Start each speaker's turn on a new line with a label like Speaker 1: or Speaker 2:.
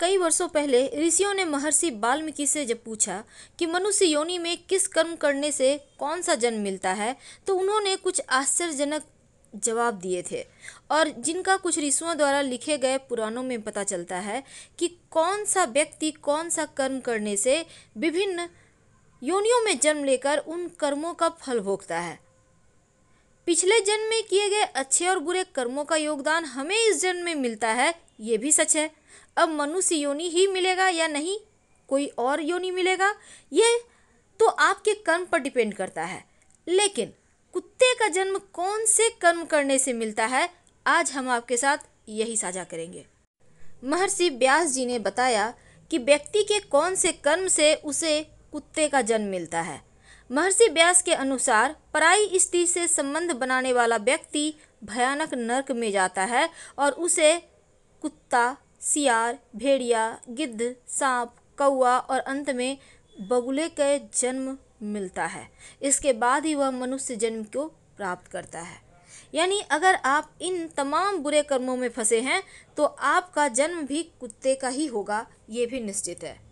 Speaker 1: कई वर्षों पहले ऋषियों ने महर्षि वाल्मीकि से जब पूछा कि मनुष्य योनि में किस कर्म करने से कौन सा जन्म मिलता है तो उन्होंने कुछ आश्चर्यजनक जवाब दिए थे और जिनका कुछ ऋषियों द्वारा लिखे गए पुराणों में पता चलता है कि कौन सा व्यक्ति कौन सा कर्म करने से विभिन्न योनियों में जन्म लेकर उन कर्मों का फल भोगता है पिछले जन्म में किए गए अच्छे और बुरे कर्मों का योगदान हमें इस जन्म में मिलता है ये भी सच है अब मनुष्य योनि ही मिलेगा या नहीं कोई और योनि मिलेगा ये तो आपके कर्म पर डिपेंड करता है लेकिन कुत्ते का जन्म कौन से कर्म करने से मिलता है आज हम आपके साथ यही साझा करेंगे महर्षि ब्यास जी ने बताया कि व्यक्ति के कौन से कर्म से उसे कुत्ते का जन्म मिलता है महर्षि ब्यास के अनुसार पराई स्त्री से संबंध बनाने वाला व्यक्ति भयानक नरक में जाता है और उसे कुत्ता सियार भेड़िया गिद्ध सांप कौआ और अंत में बगुले के जन्म मिलता है इसके बाद ही वह मनुष्य जन्म को प्राप्त करता है यानी अगर आप इन तमाम बुरे कर्मों में फंसे हैं तो आपका जन्म भी कुत्ते का ही होगा ये भी निश्चित है